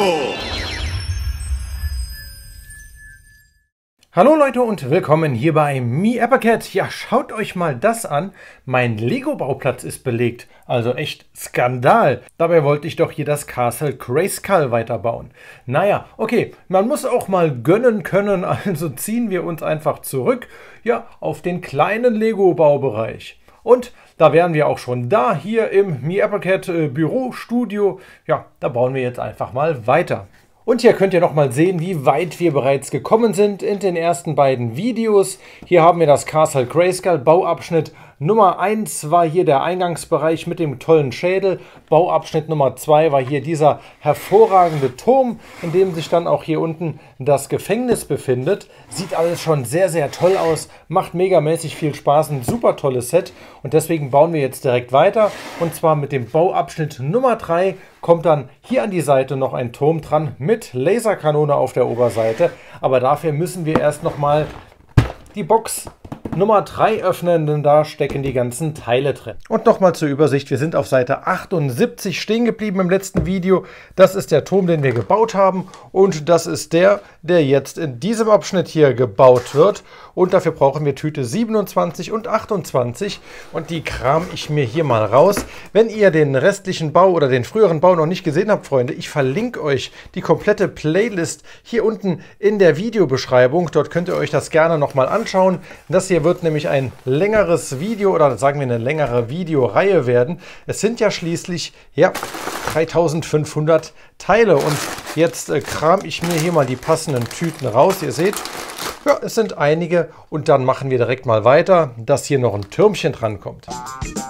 Risiko. Hallo Leute und willkommen hier bei Mi Ja, schaut euch mal das an. Mein Lego-Bauplatz ist belegt. Also echt Skandal. Dabei wollte ich doch hier das Castle Grayskull weiterbauen. Naja, okay, man muss auch mal gönnen können, also ziehen wir uns einfach zurück, ja, auf den kleinen Lego-Baubereich. Und da wären wir auch schon da, hier im Mi AppleCAD äh, Bürostudio. Ja, da bauen wir jetzt einfach mal weiter. Und hier könnt ihr nochmal sehen, wie weit wir bereits gekommen sind in den ersten beiden Videos. Hier haben wir das Castle Grayscale Bauabschnitt Nummer 1 war hier der Eingangsbereich mit dem tollen Schädel. Bauabschnitt Nummer 2 war hier dieser hervorragende Turm, in dem sich dann auch hier unten das Gefängnis befindet. Sieht alles schon sehr, sehr toll aus, macht megamäßig viel Spaß, ein super tolles Set. Und deswegen bauen wir jetzt direkt weiter. Und zwar mit dem Bauabschnitt Nummer 3 kommt dann hier an die Seite noch ein Turm dran mit Laserkanone auf der Oberseite. Aber dafür müssen wir erst nochmal die Box Nummer 3 öffnen, denn da stecken die ganzen Teile drin. Und nochmal zur Übersicht, wir sind auf Seite 78 stehen geblieben im letzten Video. Das ist der Turm, den wir gebaut haben und das ist der, der jetzt in diesem Abschnitt hier gebaut wird. Und dafür brauchen wir Tüte 27 und 28 und die kram ich mir hier mal raus. Wenn ihr den restlichen Bau oder den früheren Bau noch nicht gesehen habt, Freunde, ich verlinke euch die komplette Playlist hier unten in der Videobeschreibung. Dort könnt ihr euch das gerne nochmal anschauen. Das hier wird nämlich ein längeres Video oder sagen wir eine längere Videoreihe werden. Es sind ja schließlich, ja, 3500 Teile und jetzt äh, kram ich mir hier mal die passenden Tüten raus. Ihr seht, ja, es sind einige und dann machen wir direkt mal weiter, dass hier noch ein Türmchen drankommt. kommt.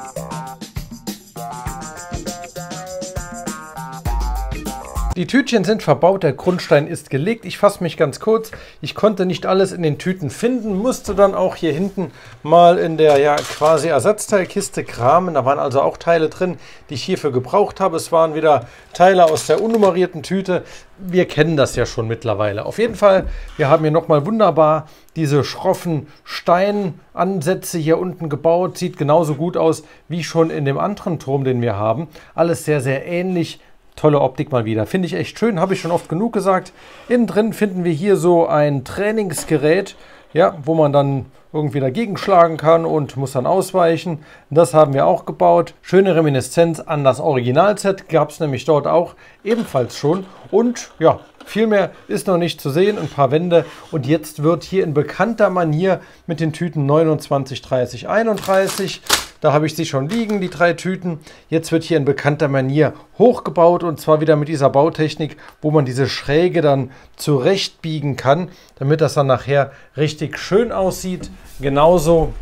Die Tütchen sind verbaut, der Grundstein ist gelegt. Ich fasse mich ganz kurz. Ich konnte nicht alles in den Tüten finden, musste dann auch hier hinten mal in der ja quasi Ersatzteilkiste kramen. Da waren also auch Teile drin, die ich hierfür gebraucht habe. Es waren wieder Teile aus der unnummerierten Tüte. Wir kennen das ja schon mittlerweile. Auf jeden Fall, wir haben hier nochmal wunderbar diese schroffen Steinansätze hier unten gebaut. Sieht genauso gut aus wie schon in dem anderen Turm, den wir haben. Alles sehr, sehr ähnlich Tolle Optik mal wieder. Finde ich echt schön, habe ich schon oft genug gesagt. Innen drin finden wir hier so ein Trainingsgerät, ja, wo man dann irgendwie dagegen schlagen kann und muss dann ausweichen. Das haben wir auch gebaut. Schöne Reminiszenz an das Originalset gab es nämlich dort auch ebenfalls schon. Und ja, viel mehr ist noch nicht zu sehen, ein paar Wände. Und jetzt wird hier in bekannter Manier mit den Tüten 29, 30, 31 da habe ich sie schon liegen, die drei Tüten. Jetzt wird hier in bekannter Manier hochgebaut und zwar wieder mit dieser Bautechnik, wo man diese Schräge dann zurechtbiegen kann, damit das dann nachher richtig schön aussieht. Genauso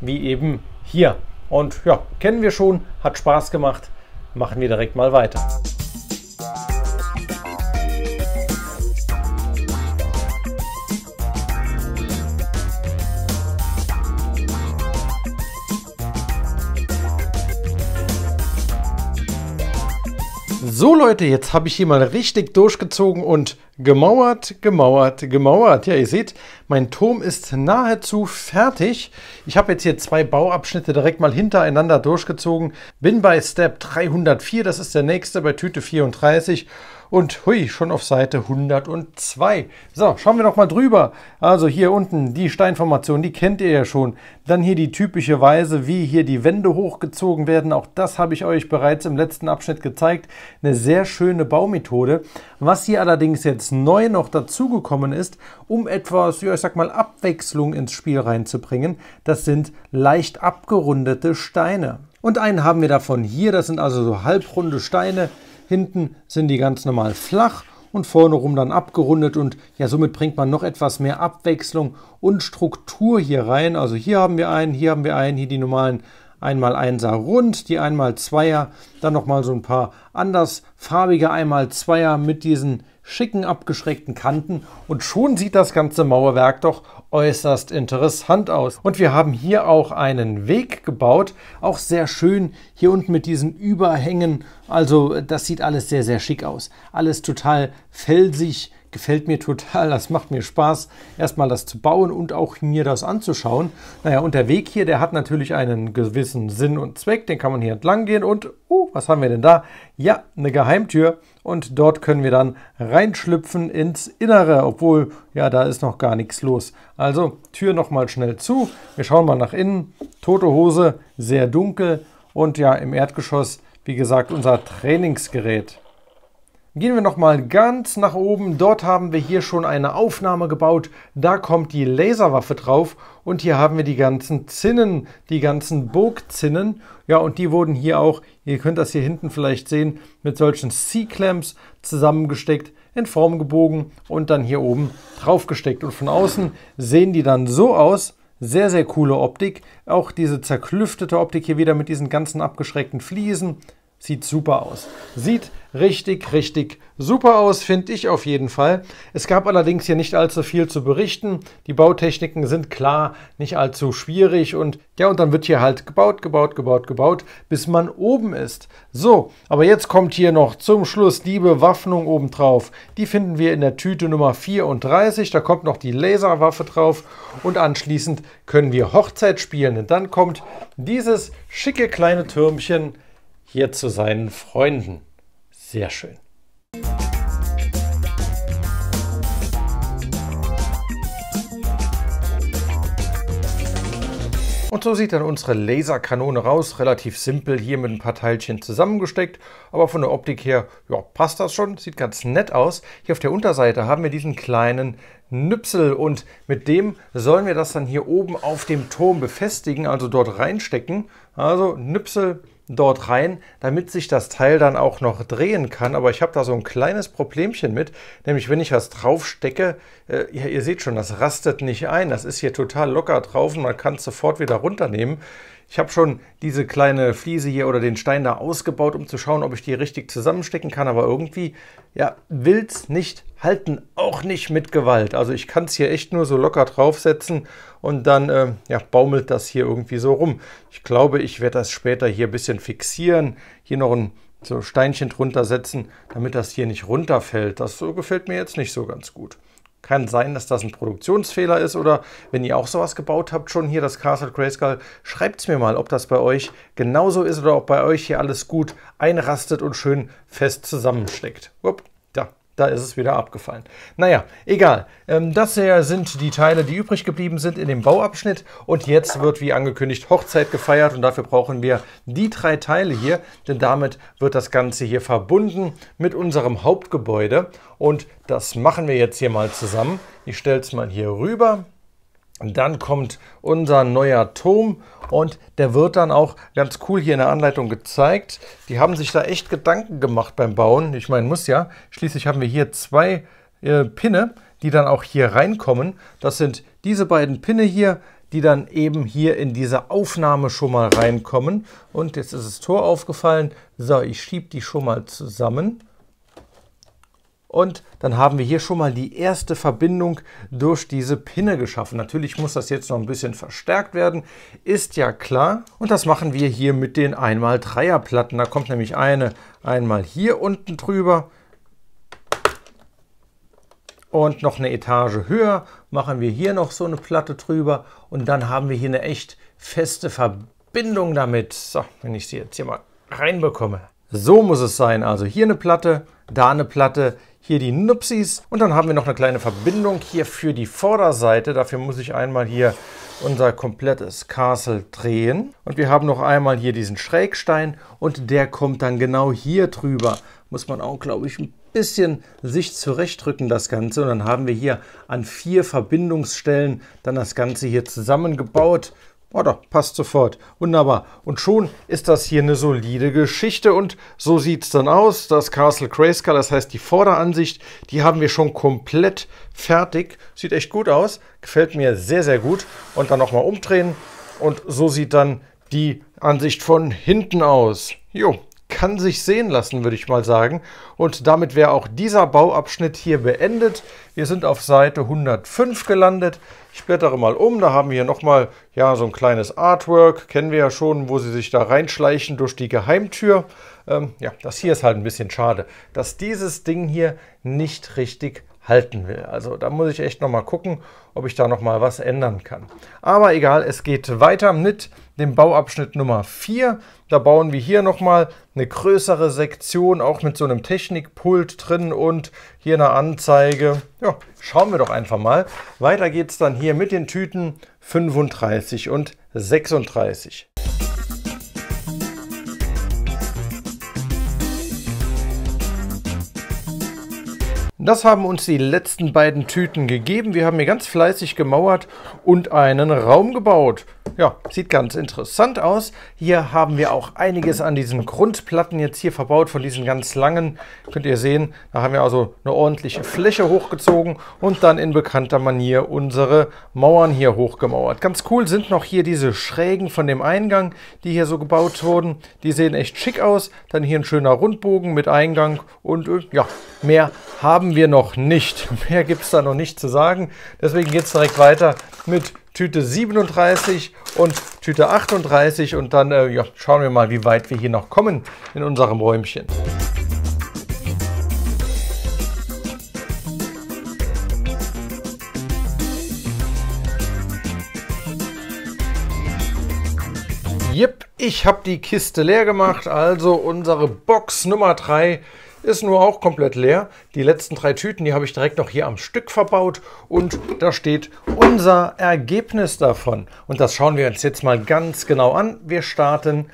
wie eben hier. Und ja, kennen wir schon, hat Spaß gemacht. Machen wir direkt mal weiter. So Leute, jetzt habe ich hier mal richtig durchgezogen und gemauert, gemauert, gemauert. Ja, ihr seht, mein Turm ist nahezu fertig. Ich habe jetzt hier zwei Bauabschnitte direkt mal hintereinander durchgezogen. Bin bei Step 304, das ist der nächste bei Tüte 34 und hui, schon auf Seite 102. So, schauen wir doch mal drüber. Also hier unten die Steinformation, die kennt ihr ja schon. Dann hier die typische Weise, wie hier die Wände hochgezogen werden. Auch das habe ich euch bereits im letzten Abschnitt gezeigt. Eine sehr schöne Baumethode. Was hier allerdings jetzt neu noch dazugekommen ist, um etwas, ja ich sag mal, Abwechslung ins Spiel reinzubringen, das sind leicht abgerundete Steine. Und einen haben wir davon hier, das sind also so halbrunde Steine, Hinten sind die ganz normal flach und vorne rum dann abgerundet und ja, somit bringt man noch etwas mehr Abwechslung und Struktur hier rein. Also hier haben wir einen, hier haben wir einen, hier die normalen 1x1er rund, die 1x2er, dann nochmal so ein paar anders farbige 1x2er mit diesen schicken abgeschrägten Kanten und schon sieht das ganze Mauerwerk doch äußerst interessant aus. Und wir haben hier auch einen Weg gebaut, auch sehr schön hier unten mit diesen Überhängen. Also das sieht alles sehr, sehr schick aus. Alles total felsig, gefällt mir total, das macht mir Spaß, erstmal das zu bauen und auch mir das anzuschauen. Naja, und der Weg hier, der hat natürlich einen gewissen Sinn und Zweck, den kann man hier entlang gehen und uh, was haben wir denn da? Ja, eine Geheimtür und dort können wir dann reinschlüpfen ins Innere, obwohl, ja, da ist noch gar nichts los. Also Tür nochmal schnell zu, wir schauen mal nach innen, tote Hose, sehr dunkel und ja, im Erdgeschoss, wie gesagt, unser Trainingsgerät. Gehen wir nochmal ganz nach oben. Dort haben wir hier schon eine Aufnahme gebaut. Da kommt die Laserwaffe drauf. Und hier haben wir die ganzen Zinnen, die ganzen Burgzinnen. Ja, und die wurden hier auch, ihr könnt das hier hinten vielleicht sehen, mit solchen C-Clamps zusammengesteckt, in Form gebogen und dann hier oben draufgesteckt. Und von außen sehen die dann so aus. Sehr, sehr coole Optik. Auch diese zerklüftete Optik hier wieder mit diesen ganzen abgeschreckten Fliesen. Sieht super aus. Sieht richtig, richtig super aus, finde ich auf jeden Fall. Es gab allerdings hier nicht allzu viel zu berichten. Die Bautechniken sind klar nicht allzu schwierig und ja, und dann wird hier halt gebaut, gebaut, gebaut, gebaut, bis man oben ist. So, aber jetzt kommt hier noch zum Schluss die Bewaffnung oben drauf. Die finden wir in der Tüte Nummer 34. Da kommt noch die Laserwaffe drauf und anschließend können wir Hochzeit spielen. Und dann kommt dieses schicke kleine Türmchen hier zu seinen Freunden. Sehr schön. Und so sieht dann unsere Laserkanone raus. Relativ simpel hier mit ein paar Teilchen zusammengesteckt. Aber von der Optik her ja, passt das schon. Sieht ganz nett aus. Hier auf der Unterseite haben wir diesen kleinen Nüpsel und mit dem sollen wir das dann hier oben auf dem Turm befestigen, also dort reinstecken. Also Nüpsel dort rein, damit sich das Teil dann auch noch drehen kann. Aber ich habe da so ein kleines Problemchen mit, nämlich wenn ich was draufstecke, äh, ja, ihr seht schon, das rastet nicht ein. Das ist hier total locker drauf und man kann es sofort wieder runternehmen. Ich habe schon diese kleine Fliese hier oder den Stein da ausgebaut, um zu schauen, ob ich die richtig zusammenstecken kann. Aber irgendwie, ja, will es nicht halten, auch nicht mit Gewalt. Also ich kann es hier echt nur so locker draufsetzen und dann äh, ja, baumelt das hier irgendwie so rum. Ich glaube, ich werde das später hier ein bisschen fixieren. Hier noch ein so Steinchen drunter setzen, damit das hier nicht runterfällt. Das so gefällt mir jetzt nicht so ganz gut. Kann sein, dass das ein Produktionsfehler ist oder wenn ihr auch sowas gebaut habt, schon hier das Castle Grayskull, schreibt es mir mal, ob das bei euch genauso ist oder ob bei euch hier alles gut einrastet und schön fest zusammensteckt. Upp, da, da ist es wieder abgefallen. Naja, egal. Ähm, das hier sind die Teile, die übrig geblieben sind in dem Bauabschnitt. Und jetzt wird, wie angekündigt, Hochzeit gefeiert. Und dafür brauchen wir die drei Teile hier, denn damit wird das Ganze hier verbunden mit unserem Hauptgebäude. Und das machen wir jetzt hier mal zusammen. Ich stelle es mal hier rüber. Dann kommt unser neuer Turm und der wird dann auch ganz cool hier in der Anleitung gezeigt. Die haben sich da echt Gedanken gemacht beim Bauen. Ich meine, muss ja. Schließlich haben wir hier zwei äh, Pinne, die dann auch hier reinkommen. Das sind diese beiden Pinne hier, die dann eben hier in diese Aufnahme schon mal reinkommen. Und jetzt ist das Tor aufgefallen. So, ich schiebe die schon mal zusammen. Und dann haben wir hier schon mal die erste Verbindung durch diese Pinne geschaffen. Natürlich muss das jetzt noch ein bisschen verstärkt werden, ist ja klar. Und das machen wir hier mit den einmal dreier Platten. Da kommt nämlich eine einmal hier unten drüber. Und noch eine Etage höher machen wir hier noch so eine Platte drüber. Und dann haben wir hier eine echt feste Verbindung damit. So, wenn ich sie jetzt hier mal reinbekomme. So muss es sein. Also hier eine Platte, da eine Platte, hier die Nupsis und dann haben wir noch eine kleine Verbindung hier für die Vorderseite. Dafür muss ich einmal hier unser komplettes Castle drehen und wir haben noch einmal hier diesen Schrägstein und der kommt dann genau hier drüber. Muss man auch, glaube ich, ein bisschen sich zurechtdrücken das Ganze und dann haben wir hier an vier Verbindungsstellen dann das Ganze hier zusammengebaut. Oh, da passt sofort. Wunderbar. Und schon ist das hier eine solide Geschichte. Und so sieht es dann aus. Das Castle Grayskull, das heißt die Vorderansicht, die haben wir schon komplett fertig. Sieht echt gut aus. Gefällt mir sehr, sehr gut. Und dann nochmal umdrehen. Und so sieht dann die Ansicht von hinten aus. Jo, kann sich sehen lassen, würde ich mal sagen. Und damit wäre auch dieser Bauabschnitt hier beendet. Wir sind auf Seite 105 gelandet. Ich blättere mal um, da haben wir nochmal ja, so ein kleines Artwork, kennen wir ja schon, wo sie sich da reinschleichen durch die Geheimtür. Ähm, ja, das hier ist halt ein bisschen schade, dass dieses Ding hier nicht richtig halten will. Also da muss ich echt noch mal gucken, ob ich da noch mal was ändern kann. Aber egal, es geht weiter mit dem Bauabschnitt Nummer 4. Da bauen wir hier noch mal eine größere Sektion, auch mit so einem Technikpult drin und hier eine Anzeige. Ja, schauen wir doch einfach mal. Weiter geht es dann hier mit den Tüten 35 und 36. Das haben uns die letzten beiden Tüten gegeben. Wir haben hier ganz fleißig gemauert und einen Raum gebaut. Ja, sieht ganz interessant aus. Hier haben wir auch einiges an diesen Grundplatten jetzt hier verbaut, von diesen ganz langen. Könnt ihr sehen, da haben wir also eine ordentliche Fläche hochgezogen und dann in bekannter Manier unsere Mauern hier hochgemauert. Ganz cool sind noch hier diese Schrägen von dem Eingang, die hier so gebaut wurden. Die sehen echt schick aus. Dann hier ein schöner Rundbogen mit Eingang und äh, ja, mehr haben wir noch nicht. Mehr gibt es da noch nicht zu sagen. Deswegen geht es direkt weiter mit Tüte 37 und Tüte 38 und dann äh, ja, schauen wir mal, wie weit wir hier noch kommen in unserem Räumchen. Jep, ich habe die Kiste leer gemacht, also unsere Box Nummer 3 ist nur auch komplett leer. Die letzten drei Tüten, die habe ich direkt noch hier am Stück verbaut und da steht unser Ergebnis davon. Und das schauen wir uns jetzt mal ganz genau an. Wir starten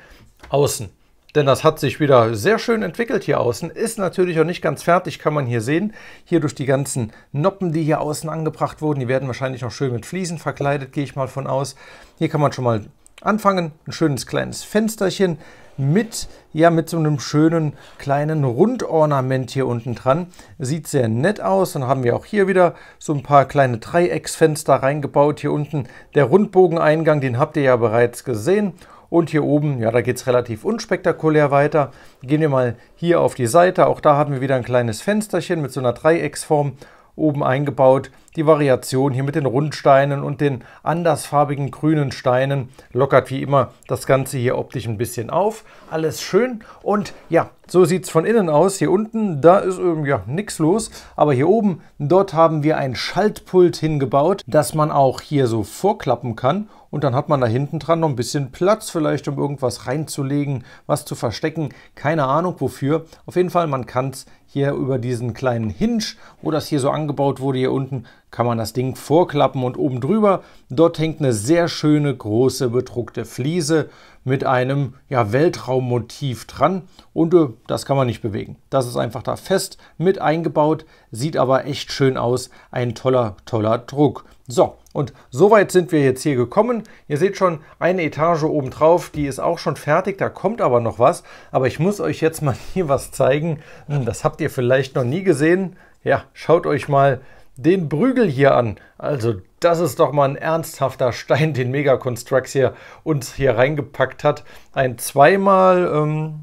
außen. Denn das hat sich wieder sehr schön entwickelt hier außen. Ist natürlich auch nicht ganz fertig, kann man hier sehen. Hier durch die ganzen Noppen, die hier außen angebracht wurden. Die werden wahrscheinlich noch schön mit Fliesen verkleidet, gehe ich mal von aus. Hier kann man schon mal anfangen. Ein schönes kleines Fensterchen mit, ja, mit so einem schönen kleinen Rundornament hier unten dran. Sieht sehr nett aus. Dann haben wir auch hier wieder so ein paar kleine Dreiecksfenster reingebaut. Hier unten der Rundbogeneingang, den habt ihr ja bereits gesehen. Und hier oben, ja, da geht es relativ unspektakulär weiter. Gehen wir mal hier auf die Seite. Auch da haben wir wieder ein kleines Fensterchen mit so einer Dreiecksform oben eingebaut. Die Variation hier mit den Rundsteinen und den andersfarbigen grünen Steinen lockert wie immer das Ganze hier optisch ein bisschen auf. Alles schön und ja, so sieht es von innen aus. Hier unten, da ist ähm, ja nichts los, aber hier oben, dort haben wir ein Schaltpult hingebaut, das man auch hier so vorklappen kann und dann hat man da hinten dran noch ein bisschen Platz vielleicht, um irgendwas reinzulegen, was zu verstecken, keine Ahnung wofür. Auf jeden Fall, man kann es hier über diesen kleinen Hinge, wo das hier so angebaut wurde, hier unten, kann man das Ding vorklappen und oben drüber, dort hängt eine sehr schöne große bedruckte Fliese mit einem ja, Weltraummotiv dran und äh, das kann man nicht bewegen. Das ist einfach da fest mit eingebaut, sieht aber echt schön aus, ein toller, toller Druck. So, und soweit sind wir jetzt hier gekommen. Ihr seht schon, eine Etage oben drauf, die ist auch schon fertig, da kommt aber noch was. Aber ich muss euch jetzt mal hier was zeigen, hm, das habt ihr vielleicht noch nie gesehen. Ja, schaut euch mal an den Brügel hier an. Also das ist doch mal ein ernsthafter Stein, den Mega Constructs hier uns hier reingepackt hat. Ein 2x ähm,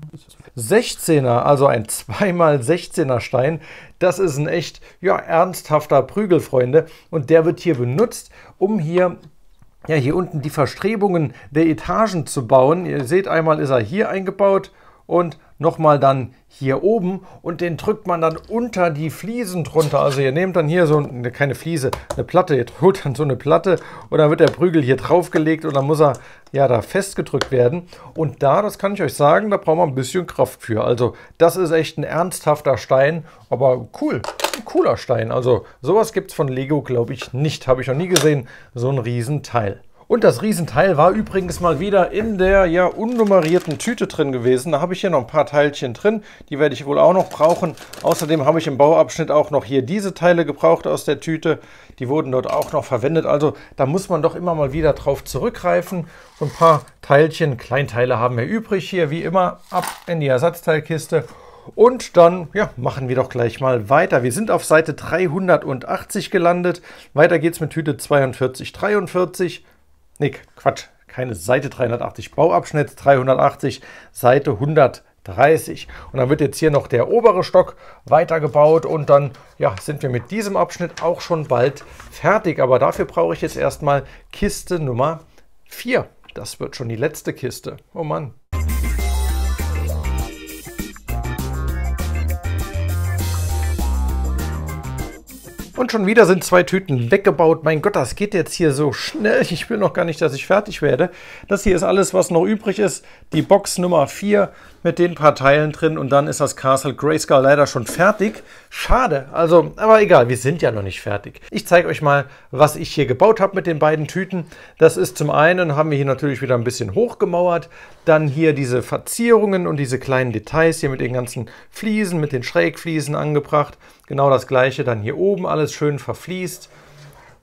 16er, also ein 2x16er Stein. Das ist ein echt ja, ernsthafter Prügel, Freunde. Und der wird hier benutzt, um hier ja, hier unten die Verstrebungen der Etagen zu bauen. Ihr seht einmal ist er hier eingebaut und nochmal dann hier oben und den drückt man dann unter die Fliesen drunter. Also ihr nehmt dann hier so eine, keine Fliese, eine Platte, ihr holt dann so eine Platte und dann wird der Prügel hier draufgelegt und dann muss er ja da festgedrückt werden. Und da, das kann ich euch sagen, da braucht man ein bisschen Kraft für. Also das ist echt ein ernsthafter Stein, aber cool, ein cooler Stein. Also sowas gibt es von Lego, glaube ich, nicht. Habe ich noch nie gesehen, so ein Riesenteil. Und das Riesenteil war übrigens mal wieder in der ja unnummerierten Tüte drin gewesen. Da habe ich hier noch ein paar Teilchen drin. Die werde ich wohl auch noch brauchen. Außerdem habe ich im Bauabschnitt auch noch hier diese Teile gebraucht aus der Tüte. Die wurden dort auch noch verwendet. Also da muss man doch immer mal wieder drauf zurückgreifen. So ein paar Teilchen, Kleinteile haben wir übrig hier. Wie immer ab in die Ersatzteilkiste. Und dann ja, machen wir doch gleich mal weiter. Wir sind auf Seite 380 gelandet. Weiter geht's mit Tüte 4243. Nick, Quatsch, keine Seite 380, Bauabschnitt 380, Seite 130. Und dann wird jetzt hier noch der obere Stock weitergebaut und dann ja, sind wir mit diesem Abschnitt auch schon bald fertig. Aber dafür brauche ich jetzt erstmal Kiste Nummer 4. Das wird schon die letzte Kiste. Oh Mann. Und schon wieder sind zwei Tüten weggebaut. Mein Gott, das geht jetzt hier so schnell. Ich will noch gar nicht, dass ich fertig werde. Das hier ist alles, was noch übrig ist. Die Box Nummer 4 mit den paar Teilen drin und dann ist das Castle Grayscale leider schon fertig. Schade, also, aber egal, wir sind ja noch nicht fertig. Ich zeige euch mal, was ich hier gebaut habe mit den beiden Tüten. Das ist zum einen, haben wir hier natürlich wieder ein bisschen hochgemauert, dann hier diese Verzierungen und diese kleinen Details hier mit den ganzen Fliesen, mit den Schrägfliesen angebracht. Genau das gleiche dann hier oben, alles schön verfließt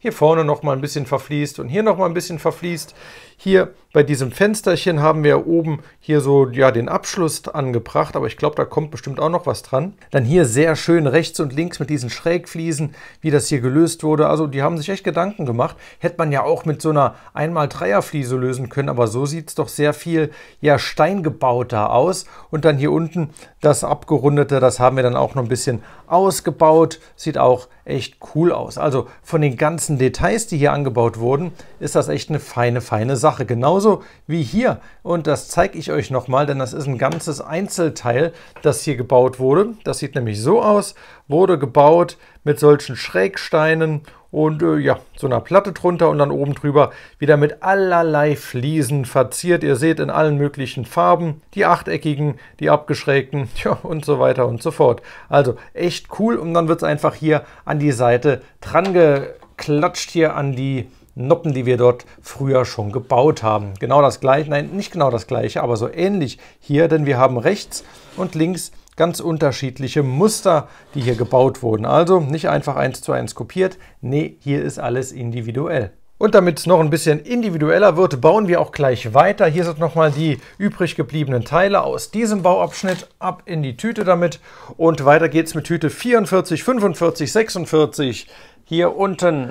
hier vorne noch mal ein bisschen verfließt und hier noch mal ein bisschen verfließt. Hier bei diesem Fensterchen haben wir oben hier so ja, den Abschluss angebracht, aber ich glaube, da kommt bestimmt auch noch was dran. Dann hier sehr schön rechts und links mit diesen Schrägfliesen, wie das hier gelöst wurde. Also die haben sich echt Gedanken gemacht. Hätte man ja auch mit so einer 1x3er-Fliese lösen können, aber so sieht es doch sehr viel ja, steingebauter aus. Und dann hier unten das abgerundete, das haben wir dann auch noch ein bisschen ausgebaut. Sieht auch echt cool aus. Also von den ganzen Details, die hier angebaut wurden, ist das echt eine feine, feine Sache. Genauso Genauso wie hier, und das zeige ich euch nochmal, denn das ist ein ganzes Einzelteil, das hier gebaut wurde. Das sieht nämlich so aus, wurde gebaut mit solchen Schrägsteinen und äh, ja, so einer Platte drunter und dann oben drüber wieder mit allerlei Fliesen verziert. Ihr seht in allen möglichen Farben, die achteckigen, die abgeschrägten tja, und so weiter und so fort. Also echt cool und dann wird es einfach hier an die Seite dran geklatscht hier an die Noppen, die wir dort früher schon gebaut haben. Genau das gleiche, nein, nicht genau das gleiche, aber so ähnlich hier, denn wir haben rechts und links ganz unterschiedliche Muster, die hier gebaut wurden. Also nicht einfach eins zu eins kopiert, nee, hier ist alles individuell. Und damit es noch ein bisschen individueller wird, bauen wir auch gleich weiter. Hier sind nochmal die übrig gebliebenen Teile aus diesem Bauabschnitt ab in die Tüte damit. Und weiter geht's mit Tüte 44, 45, 46 hier unten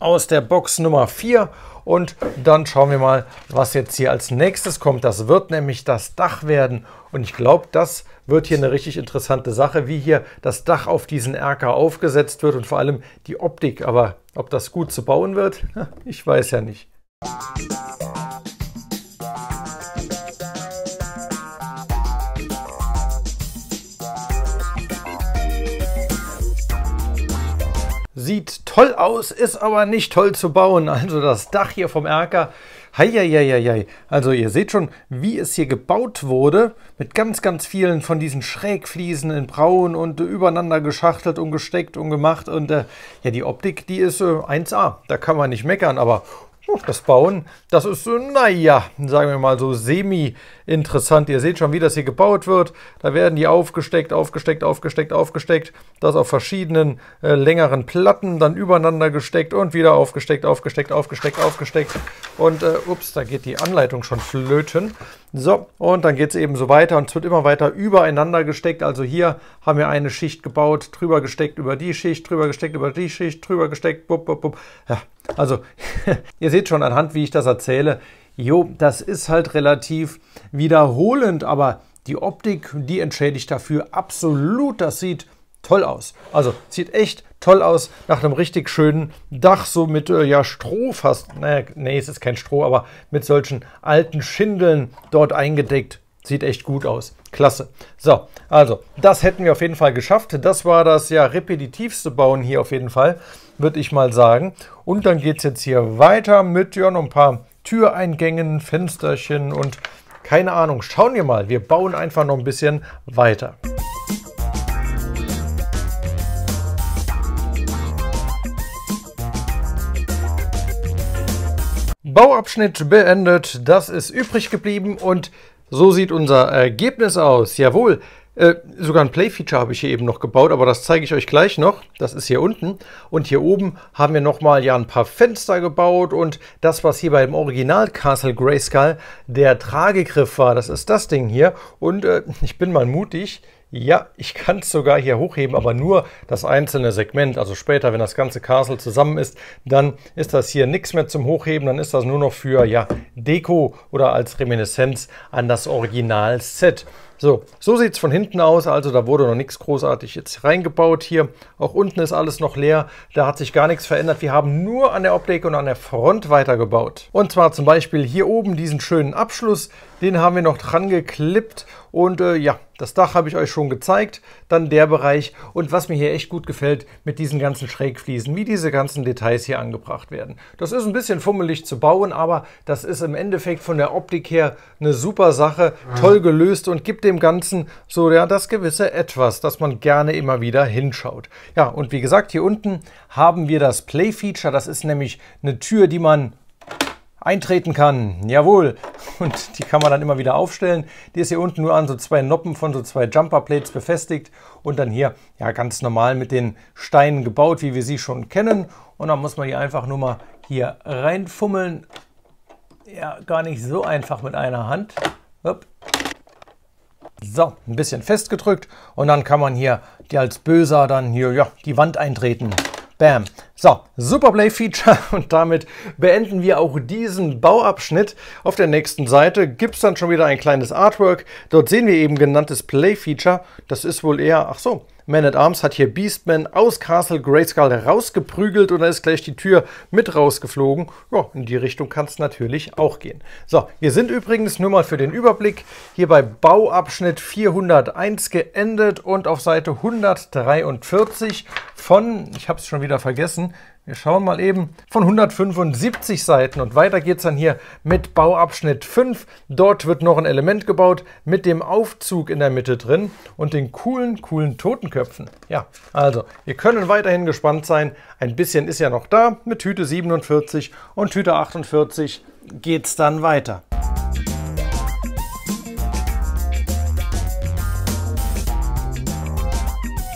aus der Box Nummer 4. Und dann schauen wir mal, was jetzt hier als nächstes kommt. Das wird nämlich das Dach werden. Und ich glaube, das wird hier eine richtig interessante Sache, wie hier das Dach auf diesen Erker aufgesetzt wird und vor allem die Optik. Aber ob das gut zu bauen wird, ich weiß ja nicht. Sieht toll aus, ist aber nicht toll zu bauen. Also das Dach hier vom Erker, heieieiei. Also ihr seht schon, wie es hier gebaut wurde, mit ganz, ganz vielen von diesen Schrägfliesen in Braun und übereinander geschachtelt und gesteckt und gemacht. Und äh, ja, die Optik, die ist äh, 1A, da kann man nicht meckern, aber das Bauen, das ist, so, naja, sagen wir mal so semi-interessant. Ihr seht schon, wie das hier gebaut wird. Da werden die aufgesteckt, aufgesteckt, aufgesteckt, aufgesteckt. Das auf verschiedenen äh, längeren Platten dann übereinander gesteckt und wieder aufgesteckt, aufgesteckt, aufgesteckt, aufgesteckt. Und, äh, ups, da geht die Anleitung schon flöten. So, und dann geht es eben so weiter und es wird immer weiter übereinander gesteckt. Also hier haben wir eine Schicht gebaut, drüber gesteckt, über die Schicht, drüber gesteckt, über die Schicht, drüber gesteckt, bup, bup, bup. Ja, also, ihr seht schon anhand, wie ich das erzähle, jo, das ist halt relativ wiederholend, aber die Optik, die entschädigt dafür absolut. Das sieht toll aus. Also, sieht echt toll aus nach einem richtig schönen Dach, so mit äh, ja, Stroh fast. Naja, nee, es ist kein Stroh, aber mit solchen alten Schindeln dort eingedeckt. Sieht echt gut aus. Klasse. So, also, das hätten wir auf jeden Fall geschafft. Das war das ja repetitivste Bauen hier auf jeden Fall würde ich mal sagen. Und dann geht es jetzt hier weiter mit ja, noch ein paar Türeingängen, Fensterchen und keine Ahnung. Schauen wir mal. Wir bauen einfach noch ein bisschen weiter. Bauabschnitt beendet. Das ist übrig geblieben und so sieht unser Ergebnis aus. Jawohl, äh, sogar ein Play-Feature habe ich hier eben noch gebaut, aber das zeige ich euch gleich noch. Das ist hier unten. Und hier oben haben wir nochmal ja ein paar Fenster gebaut und das, was hier beim Original Castle Grayskull der Tragegriff war, das ist das Ding hier. Und äh, ich bin mal mutig. Ja, ich kann es sogar hier hochheben, aber nur das einzelne Segment. Also später, wenn das ganze Castle zusammen ist, dann ist das hier nichts mehr zum Hochheben. Dann ist das nur noch für ja, Deko oder als Reminiszenz an das Original-Set. So, so sieht es von hinten aus. Also da wurde noch nichts großartig jetzt reingebaut hier. Auch unten ist alles noch leer. Da hat sich gar nichts verändert. Wir haben nur an der Optik und an der Front weitergebaut. Und zwar zum Beispiel hier oben diesen schönen Abschluss. Den haben wir noch dran geklippt und äh, ja, das Dach habe ich euch schon gezeigt, dann der Bereich und was mir hier echt gut gefällt mit diesen ganzen Schrägfliesen, wie diese ganzen Details hier angebracht werden. Das ist ein bisschen fummelig zu bauen, aber das ist im Endeffekt von der Optik her eine super Sache, ah. toll gelöst und gibt den dem Ganzen so ja das gewisse Etwas, das man gerne immer wieder hinschaut. Ja, und wie gesagt, hier unten haben wir das Play-Feature. Das ist nämlich eine Tür, die man eintreten kann. Jawohl. Und die kann man dann immer wieder aufstellen. Die ist hier unten nur an so zwei Noppen von so zwei Jumper Plates befestigt und dann hier ja ganz normal mit den Steinen gebaut, wie wir sie schon kennen. Und dann muss man hier einfach nur mal hier reinfummeln. Ja, gar nicht so einfach mit einer Hand. Hopp. So, ein bisschen festgedrückt und dann kann man hier die als Böser dann hier ja, die Wand eintreten. Bam. So, super Play-Feature und damit beenden wir auch diesen Bauabschnitt. Auf der nächsten Seite gibt es dann schon wieder ein kleines Artwork. Dort sehen wir eben genanntes Play-Feature. Das ist wohl eher, ach so, man at Arms hat hier Beastman aus Castle Greyskull rausgeprügelt und da ist gleich die Tür mit rausgeflogen. Ja, in die Richtung kann es natürlich auch gehen. So, wir sind übrigens nur mal für den Überblick hier bei Bauabschnitt 401 geendet und auf Seite 143 von, ich habe es schon wieder vergessen, wir schauen mal eben von 175 Seiten und weiter geht es dann hier mit Bauabschnitt 5. Dort wird noch ein Element gebaut mit dem Aufzug in der Mitte drin und den coolen, coolen Totenköpfen. Ja, also wir können weiterhin gespannt sein. Ein bisschen ist ja noch da mit Tüte 47 und Tüte 48 geht es dann weiter.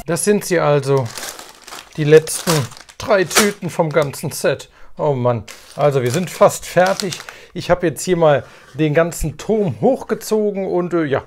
Das sind sie also, die letzten drei Tüten vom ganzen Set. Oh Mann, also wir sind fast fertig. Ich habe jetzt hier mal den ganzen Turm hochgezogen und äh, ja,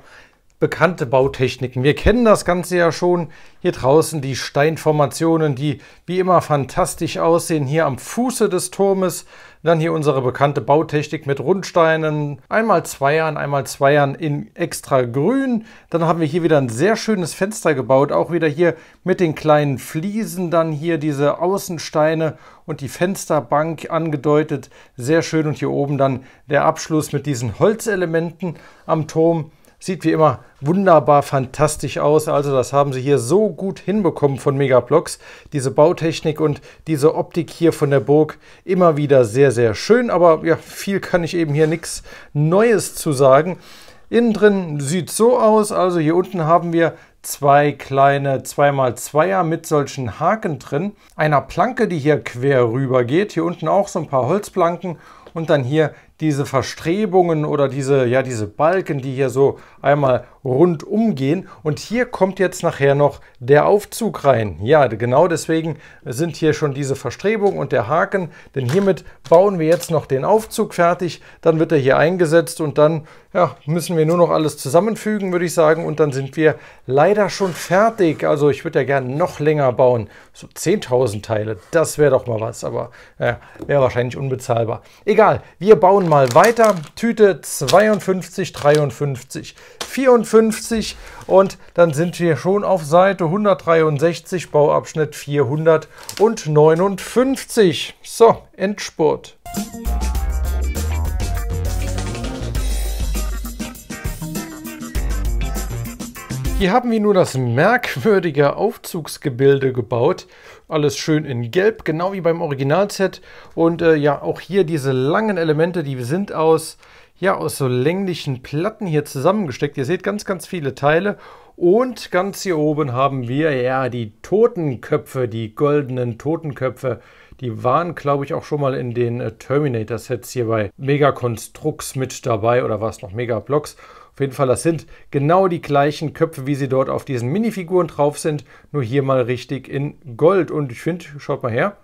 bekannte Bautechniken. Wir kennen das Ganze ja schon. Hier draußen die Steinformationen, die wie immer fantastisch aussehen. Hier am Fuße des Turmes dann hier unsere bekannte Bautechnik mit Rundsteinen. Einmal Zweiern, einmal Zweiern in extra grün. Dann haben wir hier wieder ein sehr schönes Fenster gebaut. Auch wieder hier mit den kleinen Fliesen. Dann hier diese Außensteine und die Fensterbank angedeutet. Sehr schön. Und hier oben dann der Abschluss mit diesen Holzelementen am Turm. Sieht wie immer wunderbar fantastisch aus. Also das haben sie hier so gut hinbekommen von Megablocks. Diese Bautechnik und diese Optik hier von der Burg immer wieder sehr, sehr schön. Aber ja, viel kann ich eben hier nichts Neues zu sagen. Innen drin sieht so aus. Also hier unten haben wir zwei kleine 2x2er mit solchen Haken drin. Einer Planke, die hier quer rüber geht. Hier unten auch so ein paar Holzplanken. Und dann hier diese Verstrebungen oder diese, ja, diese Balken, die hier so einmal rundum gehen. Und hier kommt jetzt nachher noch der Aufzug rein. Ja, genau deswegen sind hier schon diese Verstrebung und der Haken, denn hiermit bauen wir jetzt noch den Aufzug fertig. Dann wird er hier eingesetzt und dann ja, müssen wir nur noch alles zusammenfügen, würde ich sagen. Und dann sind wir leider schon fertig. Also ich würde ja gerne noch länger bauen. So 10.000 Teile, das wäre doch mal was, aber ja, äh, wäre wahrscheinlich unbezahlbar. Egal, wir bauen mal weiter. Tüte 52, 53. 54 und dann sind wir schon auf Seite 163, Bauabschnitt 459. So, Endspurt. Hier haben wir nur das merkwürdige Aufzugsgebilde gebaut. Alles schön in Gelb, genau wie beim Originalset. Und äh, ja, auch hier diese langen Elemente, die sind aus ja, aus so länglichen Platten hier zusammengesteckt. Ihr seht ganz, ganz viele Teile. Und ganz hier oben haben wir ja die Totenköpfe, die goldenen Totenköpfe. Die waren, glaube ich, auch schon mal in den äh, Terminator-Sets hier bei Mega Constructs mit dabei oder war es noch Mega Blocks. Auf jeden Fall, das sind genau die gleichen Köpfe, wie sie dort auf diesen Minifiguren drauf sind, nur hier mal richtig in Gold. Und ich finde, schaut mal her,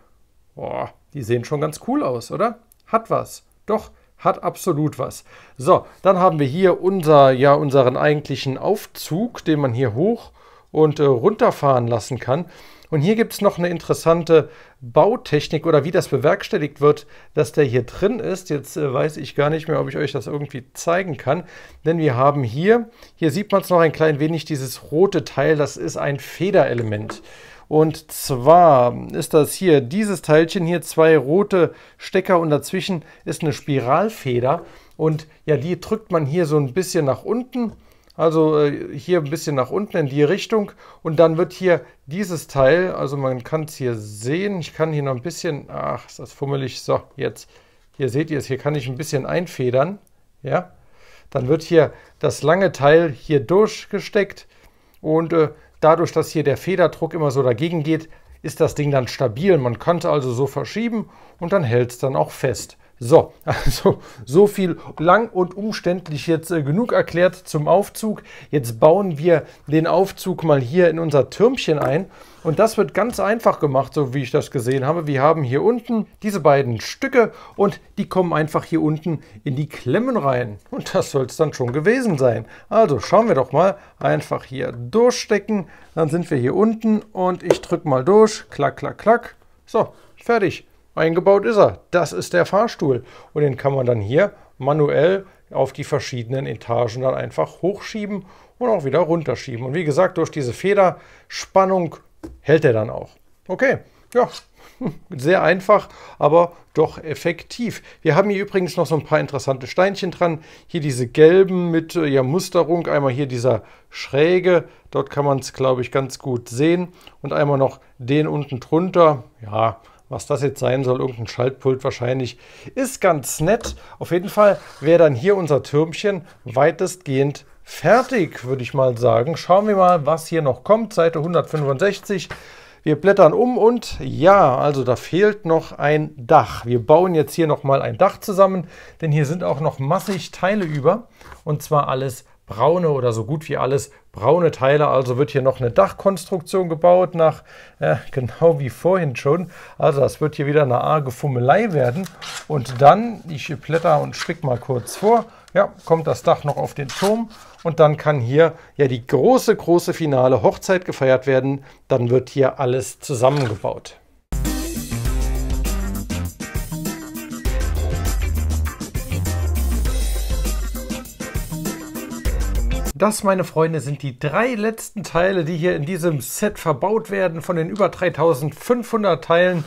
boah, die sehen schon ganz cool aus, oder? Hat was. Doch, hat absolut was. So, dann haben wir hier unser, ja, unseren eigentlichen Aufzug, den man hier hoch und äh, runterfahren lassen kann. Und hier gibt es noch eine interessante Bautechnik oder wie das bewerkstelligt wird, dass der hier drin ist. Jetzt äh, weiß ich gar nicht mehr, ob ich euch das irgendwie zeigen kann. Denn wir haben hier, hier sieht man es noch ein klein wenig, dieses rote Teil, das ist ein Federelement. Und zwar ist das hier, dieses Teilchen hier, zwei rote Stecker und dazwischen ist eine Spiralfeder. Und ja, die drückt man hier so ein bisschen nach unten. Also äh, hier ein bisschen nach unten in die Richtung und dann wird hier dieses Teil, also man kann es hier sehen, ich kann hier noch ein bisschen, ach ist das fummelig, so jetzt, hier seht ihr es, hier kann ich ein bisschen einfedern, ja, dann wird hier das lange Teil hier durchgesteckt und äh, dadurch, dass hier der Federdruck immer so dagegen geht, ist das Ding dann stabil. Man könnte also so verschieben und dann hält es dann auch fest. So, also so viel lang und umständlich jetzt äh, genug erklärt zum Aufzug. Jetzt bauen wir den Aufzug mal hier in unser Türmchen ein. Und das wird ganz einfach gemacht, so wie ich das gesehen habe. Wir haben hier unten diese beiden Stücke und die kommen einfach hier unten in die Klemmen rein. Und das soll es dann schon gewesen sein. Also schauen wir doch mal. Einfach hier durchstecken, dann sind wir hier unten und ich drücke mal durch. Klack, klack, klack. So, fertig. Eingebaut ist er. Das ist der Fahrstuhl. Und den kann man dann hier manuell auf die verschiedenen Etagen dann einfach hochschieben und auch wieder runterschieben. Und wie gesagt, durch diese Federspannung hält er dann auch. Okay, ja, sehr einfach, aber doch effektiv. Wir haben hier übrigens noch so ein paar interessante Steinchen dran. Hier diese gelben mit äh, ja, Musterung, einmal hier dieser schräge, dort kann man es, glaube ich, ganz gut sehen. Und einmal noch den unten drunter, ja, was das jetzt sein soll, irgendein Schaltpult wahrscheinlich, ist ganz nett. Auf jeden Fall wäre dann hier unser Türmchen weitestgehend fertig, würde ich mal sagen. Schauen wir mal, was hier noch kommt. Seite 165. Wir blättern um und ja, also da fehlt noch ein Dach. Wir bauen jetzt hier nochmal ein Dach zusammen, denn hier sind auch noch massig Teile über und zwar alles braune oder so gut wie alles braune Teile. Also wird hier noch eine Dachkonstruktion gebaut, nach äh, genau wie vorhin schon. Also das wird hier wieder eine arge Fummelei werden. Und dann, ich blätter und schwick mal kurz vor, ja, kommt das Dach noch auf den Turm und dann kann hier ja die große, große finale Hochzeit gefeiert werden. Dann wird hier alles zusammengebaut. das, meine Freunde, sind die drei letzten Teile, die hier in diesem Set verbaut werden von den über 3500 Teilen.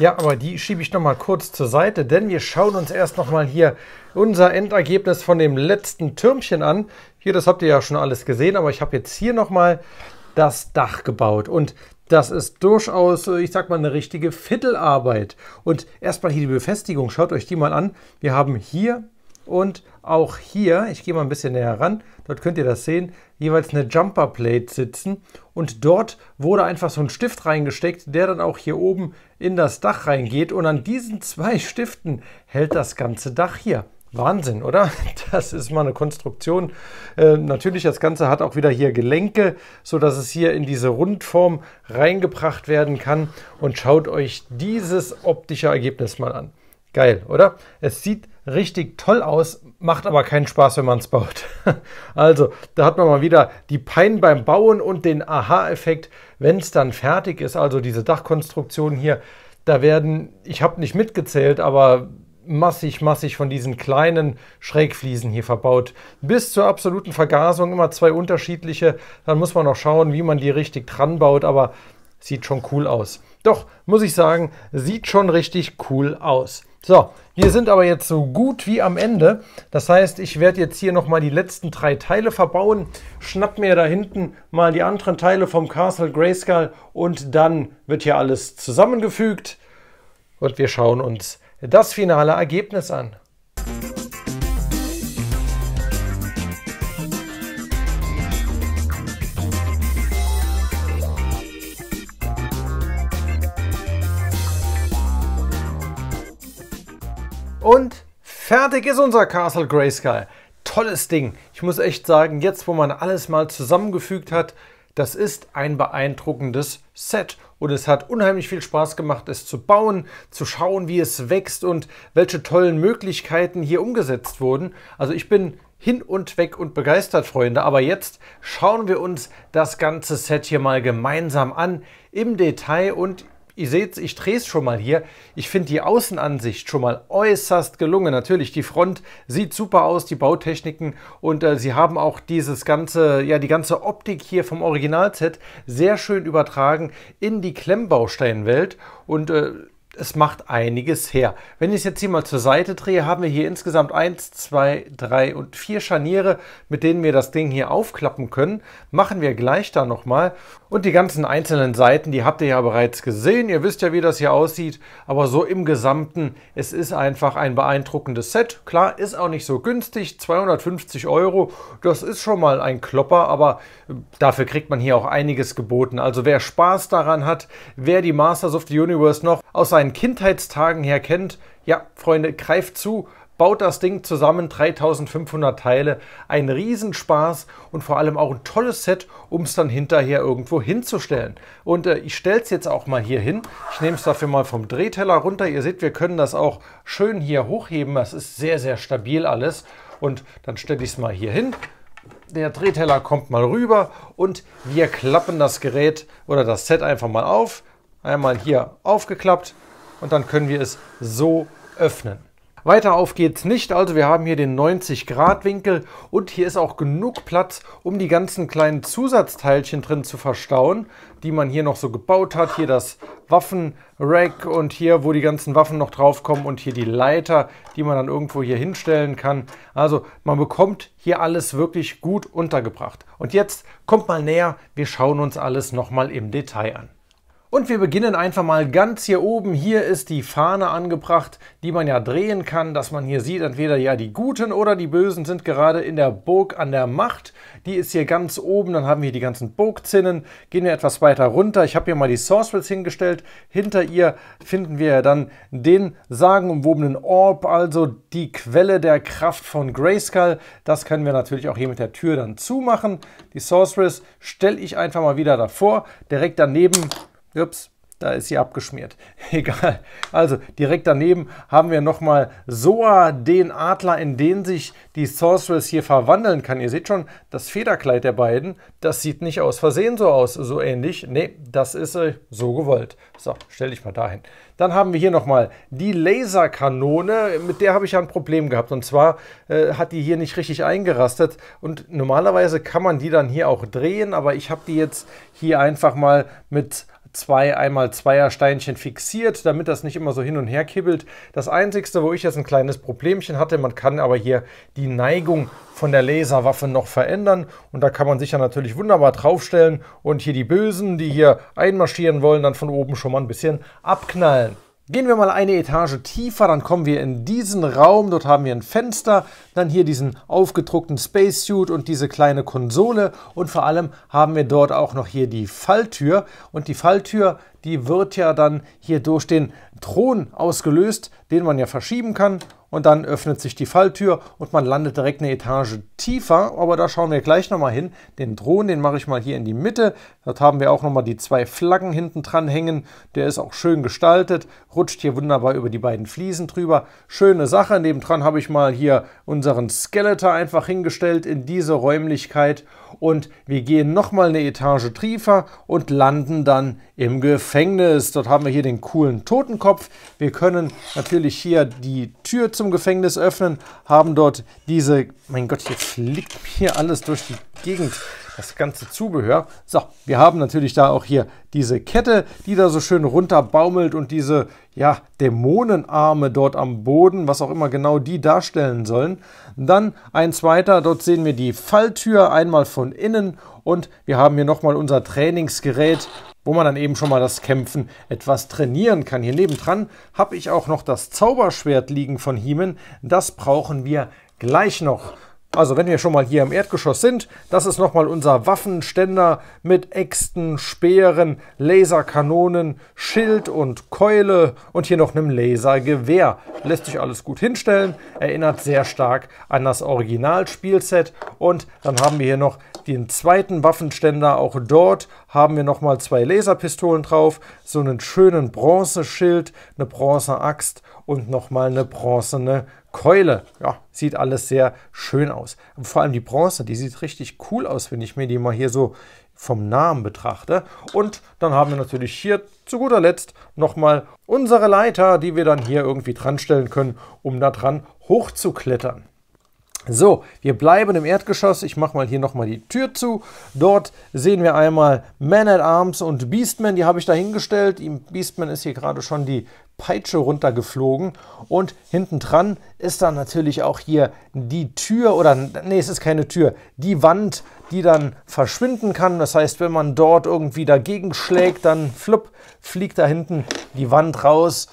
Ja, aber die schiebe ich noch mal kurz zur Seite, denn wir schauen uns erst noch mal hier unser Endergebnis von dem letzten Türmchen an. Hier, das habt ihr ja schon alles gesehen, aber ich habe jetzt hier noch mal das Dach gebaut. Und das ist durchaus, äh, ich sag mal, eine richtige Viertelarbeit. Und erstmal hier die Befestigung, schaut euch die mal an. Wir haben hier und auch hier, ich gehe mal ein bisschen näher ran, dort könnt ihr das sehen, jeweils eine Jumper Plate sitzen. Und dort wurde einfach so ein Stift reingesteckt, der dann auch hier oben in das Dach reingeht. Und an diesen zwei Stiften hält das ganze Dach hier. Wahnsinn, oder? Das ist mal eine Konstruktion. Äh, natürlich, das Ganze hat auch wieder hier Gelenke, sodass es hier in diese Rundform reingebracht werden kann. Und schaut euch dieses optische Ergebnis mal an. Geil, oder? Es sieht richtig toll aus, macht aber keinen Spaß, wenn man es baut. also, da hat man mal wieder die Pein beim Bauen und den Aha-Effekt, wenn es dann fertig ist. Also diese Dachkonstruktion hier, da werden, ich habe nicht mitgezählt, aber massig, massig von diesen kleinen Schrägfliesen hier verbaut. Bis zur absoluten Vergasung immer zwei unterschiedliche. Dann muss man noch schauen, wie man die richtig dran baut, aber sieht schon cool aus. Doch, muss ich sagen, sieht schon richtig cool aus. So, wir sind aber jetzt so gut wie am Ende. Das heißt, ich werde jetzt hier nochmal die letzten drei Teile verbauen. Schnapp mir da hinten mal die anderen Teile vom Castle Grayskull und dann wird hier alles zusammengefügt. Und wir schauen uns das finale Ergebnis an. Und fertig ist unser Castle Grayskull. Tolles Ding. Ich muss echt sagen, jetzt wo man alles mal zusammengefügt hat, das ist ein beeindruckendes Set und es hat unheimlich viel Spaß gemacht, es zu bauen, zu schauen, wie es wächst und welche tollen Möglichkeiten hier umgesetzt wurden. Also ich bin hin und weg und begeistert, Freunde. Aber jetzt schauen wir uns das ganze Set hier mal gemeinsam an im Detail und Ihr seht, ich drehe es schon mal hier. Ich finde die Außenansicht schon mal äußerst gelungen. Natürlich, die Front sieht super aus, die Bautechniken und äh, sie haben auch dieses ganze, ja, die ganze Optik hier vom Originalset sehr schön übertragen in die Klemmbausteinwelt und äh, es macht einiges her. Wenn ich es jetzt hier mal zur Seite drehe, haben wir hier insgesamt 1, 2, 3 und 4 Scharniere, mit denen wir das Ding hier aufklappen können. Machen wir gleich da nochmal. Und die ganzen einzelnen Seiten, die habt ihr ja bereits gesehen. Ihr wisst ja, wie das hier aussieht. Aber so im Gesamten, es ist einfach ein beeindruckendes Set. Klar, ist auch nicht so günstig. 250 Euro, das ist schon mal ein Klopper, aber äh, dafür kriegt man hier auch einiges geboten. Also wer Spaß daran hat, wer die Masters of the Universe noch aus seinem seinen Kindheitstagen her kennt, ja, Freunde, greift zu, baut das Ding zusammen, 3500 Teile, ein Riesenspaß und vor allem auch ein tolles Set, um es dann hinterher irgendwo hinzustellen. Und äh, ich stelle es jetzt auch mal hier hin. Ich nehme es dafür mal vom Drehteller runter. Ihr seht, wir können das auch schön hier hochheben. Das ist sehr, sehr stabil alles. Und dann stelle ich es mal hier hin. Der Drehteller kommt mal rüber und wir klappen das Gerät oder das Set einfach mal auf. Einmal hier aufgeklappt, und dann können wir es so öffnen. Weiter auf geht's nicht, also wir haben hier den 90 Grad Winkel und hier ist auch genug Platz, um die ganzen kleinen Zusatzteilchen drin zu verstauen, die man hier noch so gebaut hat. Hier das Waffenrack und hier, wo die ganzen Waffen noch drauf kommen und hier die Leiter, die man dann irgendwo hier hinstellen kann. Also man bekommt hier alles wirklich gut untergebracht. Und jetzt kommt mal näher, wir schauen uns alles nochmal im Detail an. Und wir beginnen einfach mal ganz hier oben. Hier ist die Fahne angebracht, die man ja drehen kann, dass man hier sieht, entweder ja die Guten oder die Bösen sind gerade in der Burg an der Macht. Die ist hier ganz oben, dann haben wir die ganzen Burgzinnen. Gehen wir etwas weiter runter. Ich habe hier mal die Sorceress hingestellt. Hinter ihr finden wir dann den sagenumwobenen Orb, also die Quelle der Kraft von Grayskull. Das können wir natürlich auch hier mit der Tür dann zumachen. Die Sorceress stelle ich einfach mal wieder davor. Direkt daneben Ups, da ist sie abgeschmiert. Egal. Also direkt daneben haben wir nochmal Soa, den Adler, in den sich die Sorceress hier verwandeln kann. Ihr seht schon, das Federkleid der beiden, das sieht nicht aus Versehen so aus, so ähnlich. Nee, das ist äh, so gewollt. So, stell dich mal dahin. Dann haben wir hier nochmal die Laserkanone, mit der habe ich ja ein Problem gehabt. Und zwar äh, hat die hier nicht richtig eingerastet. Und normalerweise kann man die dann hier auch drehen, aber ich habe die jetzt hier einfach mal mit zwei einmal zweier Steinchen fixiert, damit das nicht immer so hin und her kibbelt. Das Einzigste, wo ich jetzt ein kleines Problemchen hatte, man kann aber hier die Neigung von der Laserwaffe noch verändern und da kann man sich ja natürlich wunderbar draufstellen und hier die Bösen, die hier einmarschieren wollen, dann von oben schon mal ein bisschen abknallen. Gehen wir mal eine Etage tiefer, dann kommen wir in diesen Raum, dort haben wir ein Fenster, dann hier diesen aufgedruckten Spacesuit und diese kleine Konsole und vor allem haben wir dort auch noch hier die Falltür und die Falltür, die wird ja dann hier durch den Thron ausgelöst, den man ja verschieben kann und dann öffnet sich die Falltür und man landet direkt eine Etage tiefer, aber da schauen wir gleich nochmal hin. Den Drohnen, den mache ich mal hier in die Mitte. Dort haben wir auch nochmal die zwei Flaggen hinten dran hängen. Der ist auch schön gestaltet, rutscht hier wunderbar über die beiden Fliesen drüber. Schöne Sache. Nebendran habe ich mal hier unseren Skeletor einfach hingestellt in diese Räumlichkeit und wir gehen nochmal eine Etage tiefer und landen dann im Gefängnis. Dort haben wir hier den coolen Totenkopf. Wir können natürlich hier die Tür zum Gefängnis öffnen, haben dort diese... Mein Gott, hier fliegt mir alles durch die Gegend das ganze Zubehör. So, wir haben natürlich da auch hier diese Kette, die da so schön runterbaumelt und diese, ja, Dämonenarme dort am Boden, was auch immer genau die darstellen sollen. Dann ein zweiter, dort sehen wir die Falltür, einmal von innen und wir haben hier nochmal unser Trainingsgerät, wo man dann eben schon mal das Kämpfen etwas trainieren kann. Hier nebendran habe ich auch noch das Zauberschwert liegen von Hiemen. Das brauchen wir gleich noch. Also wenn wir schon mal hier im Erdgeschoss sind, das ist nochmal unser Waffenständer mit Äxten, Speeren, Laserkanonen, Schild und Keule und hier noch einem Lasergewehr. Lässt sich alles gut hinstellen, erinnert sehr stark an das Originalspielset und dann haben wir hier noch den zweiten Waffenständer. Auch dort haben wir nochmal zwei Laserpistolen drauf, so einen schönen Bronzeschild, eine Bronzeaxt und nochmal eine bronzene Keule, ja, sieht alles sehr schön aus. Und vor allem die Bronze, die sieht richtig cool aus, wenn ich mir die mal hier so vom Namen betrachte. Und dann haben wir natürlich hier zu guter Letzt nochmal unsere Leiter, die wir dann hier irgendwie dranstellen können, um da dran hochzuklettern. So, wir bleiben im Erdgeschoss. Ich mache mal hier nochmal die Tür zu. Dort sehen wir einmal Man at Arms und Beastman. Die habe ich da hingestellt. Beastman ist hier gerade schon die Peitsche runtergeflogen. Und hinten dran ist dann natürlich auch hier die Tür oder, nee, es ist keine Tür, die Wand, die dann verschwinden kann. Das heißt, wenn man dort irgendwie dagegen schlägt, dann flupp, fliegt da hinten die Wand raus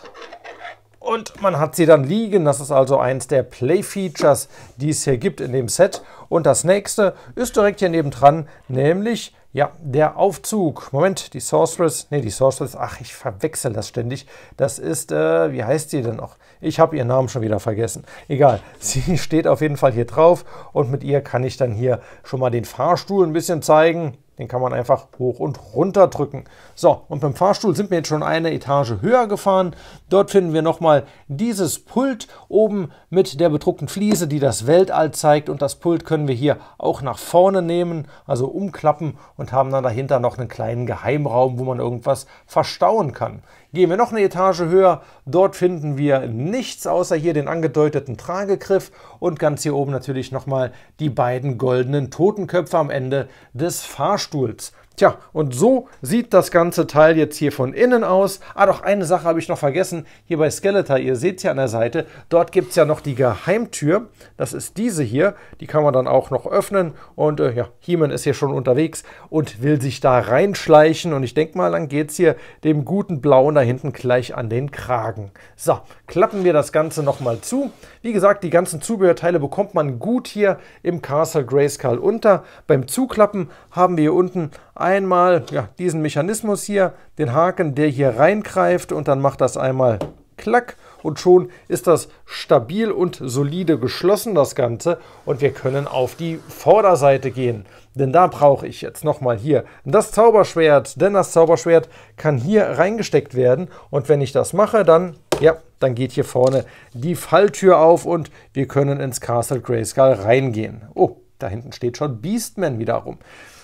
und man hat sie dann liegen. Das ist also eins der Play-Features, die es hier gibt in dem Set. Und das nächste ist direkt hier nebendran, nämlich ja, der Aufzug. Moment, die Sorceress. Ne, die Sorceress. Ach, ich verwechsel das ständig. Das ist, äh, wie heißt sie denn noch? Ich habe ihren Namen schon wieder vergessen. Egal. Sie steht auf jeden Fall hier drauf und mit ihr kann ich dann hier schon mal den Fahrstuhl ein bisschen zeigen. Den kann man einfach hoch und runter drücken. So, und beim Fahrstuhl sind wir jetzt schon eine Etage höher gefahren. Dort finden wir nochmal dieses Pult oben mit der bedruckten Fliese, die das Weltall zeigt. Und das Pult können wir hier auch nach vorne nehmen, also umklappen und haben dann dahinter noch einen kleinen Geheimraum, wo man irgendwas verstauen kann. Gehen wir noch eine Etage höher, dort finden wir nichts außer hier den angedeuteten Tragegriff und ganz hier oben natürlich nochmal die beiden goldenen Totenköpfe am Ende des Fahrstuhls. Tja, und so sieht das ganze Teil jetzt hier von innen aus. Ah, doch eine Sache habe ich noch vergessen. Hier bei Skeletor, ihr seht es ja an der Seite, dort gibt es ja noch die Geheimtür. Das ist diese hier. Die kann man dann auch noch öffnen. Und äh, ja, Heeman ist hier schon unterwegs und will sich da reinschleichen. Und ich denke mal, dann geht es hier dem guten Blauen da hinten gleich an den Kragen. So, klappen wir das Ganze nochmal zu. Wie gesagt, die ganzen Zubehörteile bekommt man gut hier im Castle Grayskull unter. Beim Zuklappen haben wir hier unten einmal ja, diesen Mechanismus hier, den Haken, der hier reingreift und dann macht das einmal klack und schon ist das stabil und solide geschlossen, das Ganze. Und wir können auf die Vorderseite gehen, denn da brauche ich jetzt nochmal hier das Zauberschwert, denn das Zauberschwert kann hier reingesteckt werden. Und wenn ich das mache, dann, ja, dann geht hier vorne die Falltür auf und wir können ins Castle Grayskull reingehen. Oh, da hinten steht schon Beastman wieder rum.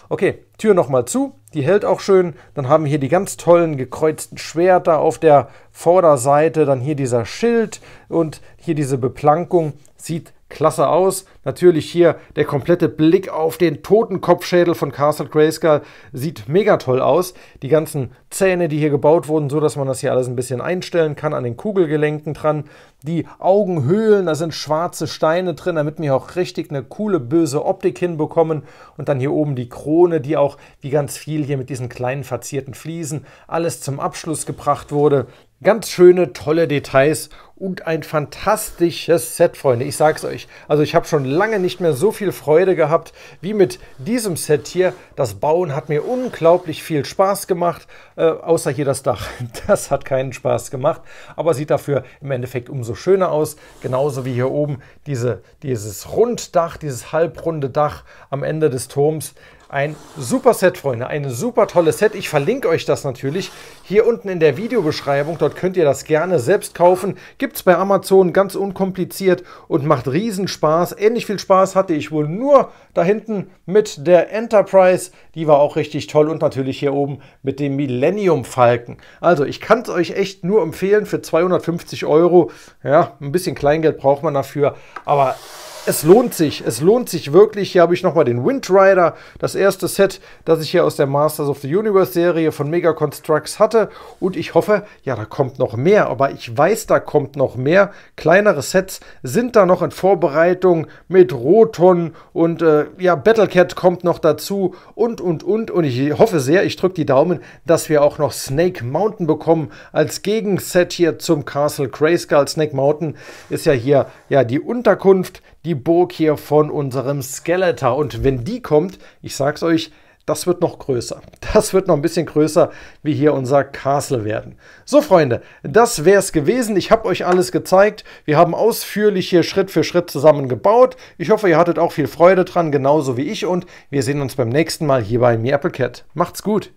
Okay, Tür nochmal zu, die hält auch schön. Dann haben wir hier die ganz tollen gekreuzten Schwerter auf der Vorderseite, dann hier dieser Schild und hier diese Beplankung. Sieht klasse aus. Natürlich hier der komplette Blick auf den toten Kopfschädel von Castle Grayskull sieht mega toll aus. Die ganzen Zähne, die hier gebaut wurden, so dass man das hier alles ein bisschen einstellen kann, an den Kugelgelenken dran. Die Augenhöhlen, da sind schwarze Steine drin, damit wir auch richtig eine coole, böse Optik hinbekommen. Und dann hier oben die Krone, die auch wie ganz viel hier mit diesen kleinen verzierten Fliesen alles zum Abschluss gebracht wurde. Ganz schöne, tolle Details und ein fantastisches Set, Freunde. Ich sag's euch. Also ich habe schon lange nicht mehr so viel Freude gehabt wie mit diesem Set hier. Das Bauen hat mir unglaublich viel Spaß gemacht, äh, außer hier das Dach. Das hat keinen Spaß gemacht, aber sieht dafür im Endeffekt umso schöner aus. Genauso wie hier oben diese, dieses Runddach, dieses halbrunde Dach am Ende des Turms. Ein super Set, Freunde, ein super tolles Set. Ich verlinke euch das natürlich hier unten in der Videobeschreibung. Dort könnt ihr das gerne selbst kaufen. Gibt es bei Amazon ganz unkompliziert und macht riesen Spaß. Ähnlich viel Spaß hatte ich wohl nur da hinten mit der Enterprise. Die war auch richtig toll und natürlich hier oben mit dem Millennium Falken. Also ich kann es euch echt nur empfehlen für 250 Euro. Ja, ein bisschen Kleingeld braucht man dafür, aber es lohnt sich, es lohnt sich wirklich. Hier habe ich nochmal den Windrider, das erste Set, das ich hier aus der Masters of the Universe Serie von Mega Constructs hatte. Und ich hoffe, ja, da kommt noch mehr, aber ich weiß, da kommt noch mehr. Kleinere Sets sind da noch in Vorbereitung mit Roton und äh, ja, Battlecat kommt noch dazu und, und, und. Und ich hoffe sehr, ich drücke die Daumen, dass wir auch noch Snake Mountain bekommen als Gegenset hier zum Castle Grayskull. Snake Mountain ist ja hier ja die Unterkunft die Burg hier von unserem Skeletor. Und wenn die kommt, ich sag's euch, das wird noch größer. Das wird noch ein bisschen größer, wie hier unser Castle werden. So, Freunde, das wäre es gewesen. Ich habe euch alles gezeigt. Wir haben ausführlich hier Schritt für Schritt zusammen gebaut. Ich hoffe, ihr hattet auch viel Freude dran, genauso wie ich. Und wir sehen uns beim nächsten Mal hier bei Me Apple Cat. Macht's gut!